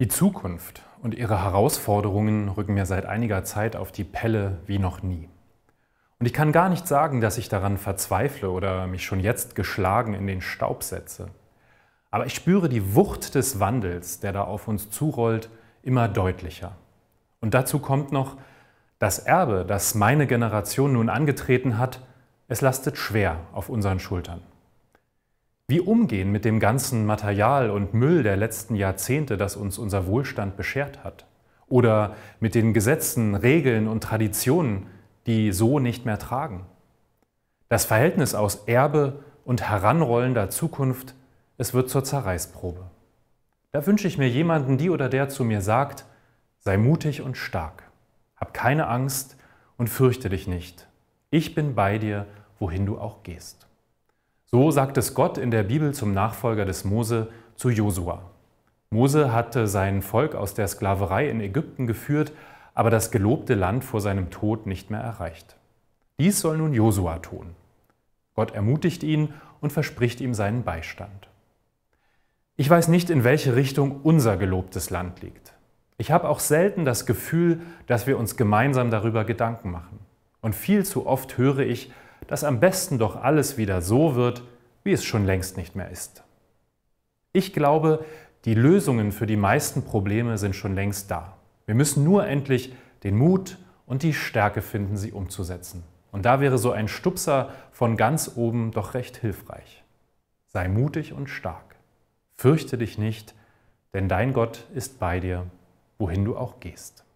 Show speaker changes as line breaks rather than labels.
Die Zukunft und ihre Herausforderungen rücken mir seit einiger Zeit auf die Pelle wie noch nie. Und ich kann gar nicht sagen, dass ich daran verzweifle oder mich schon jetzt geschlagen in den Staub setze. Aber ich spüre die Wucht des Wandels, der da auf uns zurollt, immer deutlicher. Und dazu kommt noch, das Erbe, das meine Generation nun angetreten hat, es lastet schwer auf unseren Schultern. Wie umgehen mit dem ganzen Material und Müll der letzten Jahrzehnte, das uns unser Wohlstand beschert hat? Oder mit den Gesetzen, Regeln und Traditionen, die so nicht mehr tragen? Das Verhältnis aus Erbe und heranrollender Zukunft, es wird zur Zerreißprobe. Da wünsche ich mir jemanden, die oder der zu mir sagt, sei mutig und stark, hab keine Angst und fürchte dich nicht. Ich bin bei dir, wohin du auch gehst. So sagt es Gott in der Bibel zum Nachfolger des Mose, zu Josua. Mose hatte sein Volk aus der Sklaverei in Ägypten geführt, aber das gelobte Land vor seinem Tod nicht mehr erreicht. Dies soll nun Josua tun. Gott ermutigt ihn und verspricht ihm seinen Beistand. Ich weiß nicht, in welche Richtung unser gelobtes Land liegt. Ich habe auch selten das Gefühl, dass wir uns gemeinsam darüber Gedanken machen. Und viel zu oft höre ich, dass am besten doch alles wieder so wird, wie es schon längst nicht mehr ist. Ich glaube, die Lösungen für die meisten Probleme sind schon längst da. Wir müssen nur endlich den Mut und die Stärke finden, sie umzusetzen. Und da wäre so ein Stupser von ganz oben doch recht hilfreich. Sei mutig und stark. Fürchte dich nicht, denn dein Gott ist bei dir, wohin du auch gehst.